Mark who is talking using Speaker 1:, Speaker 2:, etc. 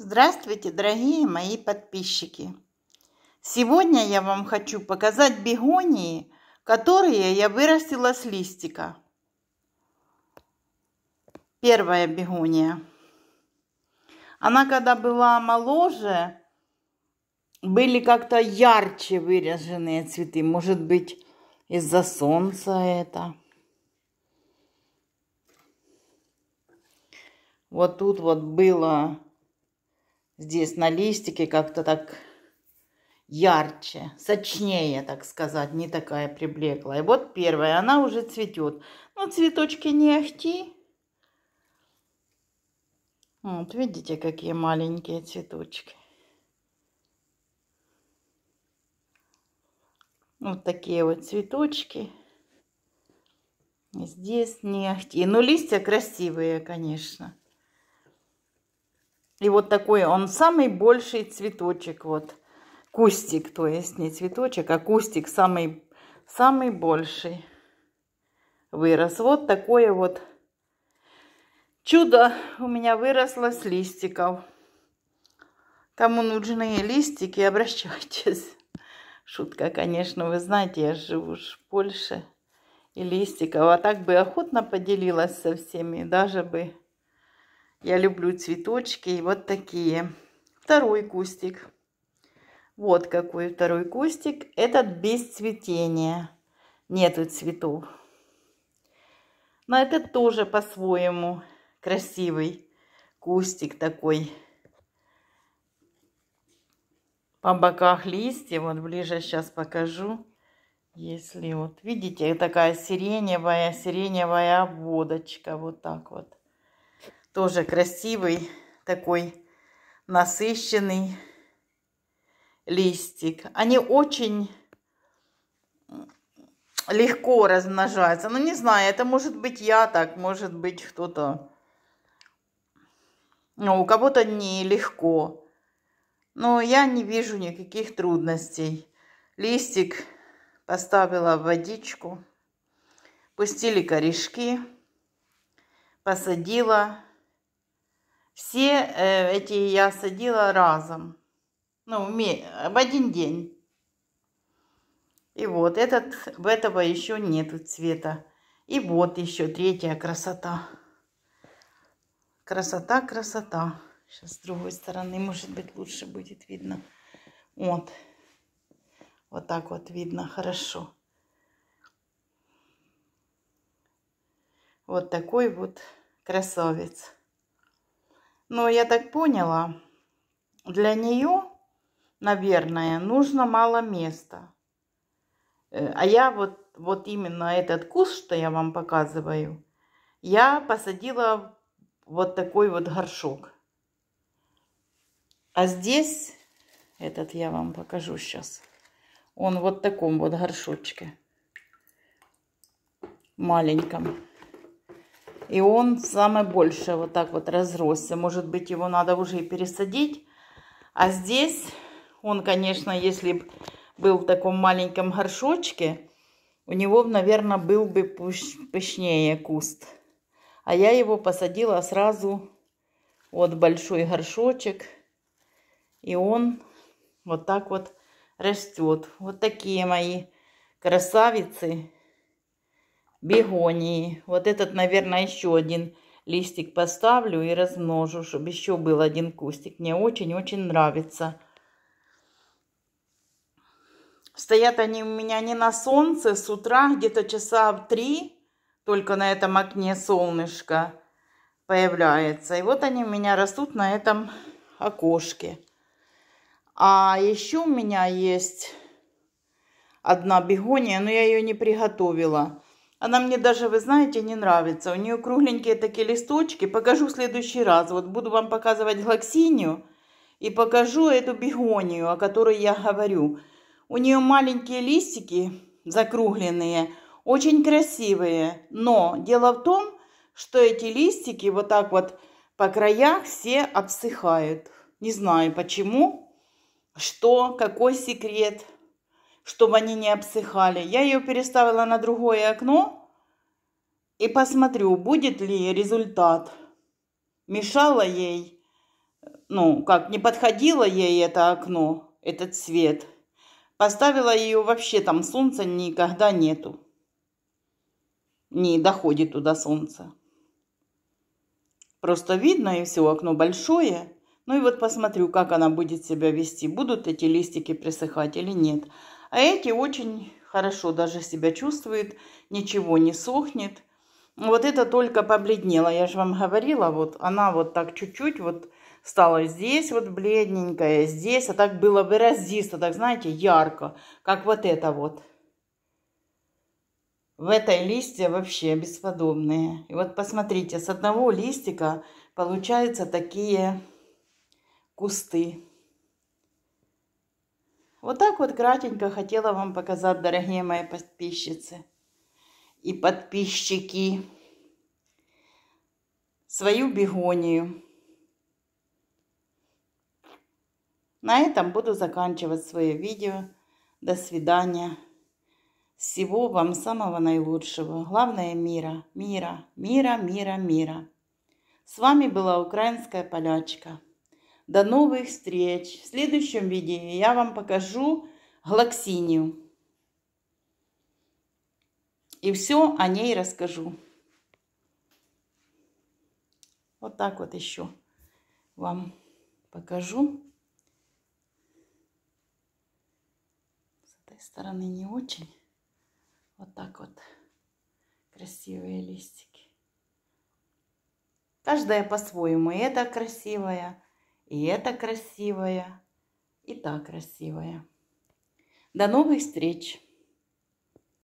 Speaker 1: Здравствуйте, дорогие мои подписчики! Сегодня я вам хочу показать бегонии, которые я вырастила с листика. Первая бегония. Она когда была моложе, были как-то ярче выраженные цветы. Может быть, из-за солнца это. Вот тут вот было здесь на листике как-то так ярче, сочнее, так сказать, не такая приблеклая. Вот первая, она уже цветет. Но ну, цветочки не ахти. Вот видите, какие маленькие цветочки. Вот такие вот цветочки. Здесь не ахти. Но ну, листья красивые, конечно. И вот такой он самый больший цветочек, вот кустик, то есть не цветочек, а кустик самый, самый больший вырос. Вот такое вот чудо у меня выросло с листиков. Кому нужны листики, обращайтесь. Шутка, конечно, вы знаете, я живу в Польше и листиков. А так бы охотно поделилась со всеми, даже бы я люблю цветочки и вот такие. Второй кустик. Вот какой второй кустик. Этот без цветения. Нету цветов. Но этот тоже по-своему красивый кустик такой. По боках листья, вот ближе сейчас покажу. Если вот видите, такая сиреневая, сиреневая ободочка, вот так вот. Тоже красивый такой насыщенный листик. Они очень легко размножаются. Ну, не знаю, это может быть я так, может быть кто-то. Ну, у кого-то нелегко. Но я не вижу никаких трудностей. Листик поставила в водичку, пустили корешки, посадила все э, эти я садила разом. Ну, в один день. И вот этот, этого еще нету цвета. И вот еще третья красота. Красота, красота. Сейчас с другой стороны, может быть, лучше будет видно. Вот. Вот так вот видно хорошо. Вот такой вот красавец. Но я так поняла, для нее, наверное, нужно мало места. Э, а я вот, вот именно этот куст, что я вам показываю, я посадила вот такой вот горшок. А здесь, этот я вам покажу сейчас, он вот в таком вот горшочке маленьком. И он самое больше вот так вот разросся. Может быть, его надо уже и пересадить. А здесь он, конечно, если бы был в таком маленьком горшочке, у него, наверное, был бы пышнее куст. А я его посадила сразу вот большой горшочек. И он вот так вот растет. Вот такие мои красавицы бегонии. Вот этот, наверное, еще один листик поставлю и размножу, чтобы еще был один кустик. Мне очень-очень нравится. Стоят они у меня не на солнце, с утра где-то часа в три, только на этом окне солнышко появляется. И вот они у меня растут на этом окошке. А еще у меня есть одна бегония, но я ее не приготовила. Она мне даже, вы знаете, не нравится. У нее кругленькие такие листочки. Покажу в следующий раз. Вот буду вам показывать глоксинию и покажу эту бегонию, о которой я говорю. У нее маленькие листики закругленные, очень красивые. Но дело в том, что эти листики вот так вот по краях все обсыхают. Не знаю почему, что, какой секрет – чтобы они не обсыхали. Я ее переставила на другое окно и посмотрю, будет ли результат. Мешало ей, ну, как, не подходило ей это окно, этот цвет. Поставила ее вообще, там солнца никогда нету. Не доходит туда солнце. Просто видно, и все, окно большое. Ну и вот посмотрю, как она будет себя вести. Будут эти листики присыхать или нет. А эти очень хорошо даже себя чувствуют, ничего не сохнет. Вот это только побледнело. я же вам говорила, вот она вот так чуть-чуть вот стала здесь вот бледненькая, здесь, а так было бы выразисто, так знаете, ярко, как вот это вот. В этой листья вообще бесподобные. И вот посмотрите, с одного листика получаются такие кусты. Вот так вот кратенько хотела вам показать, дорогие мои подписчицы и подписчики, свою бегонию. На этом буду заканчивать свое видео. До свидания. Всего вам самого наилучшего. Главное мира, мира, мира, мира, мира. С вами была украинская полячка. До новых встреч. В следующем видео я вам покажу глоксинию. И все о ней расскажу. Вот так вот еще вам покажу. С этой стороны не очень. Вот так вот красивые листики. Каждая по-своему. и Это красивая. И это красивая, и та красивая. До новых встреч!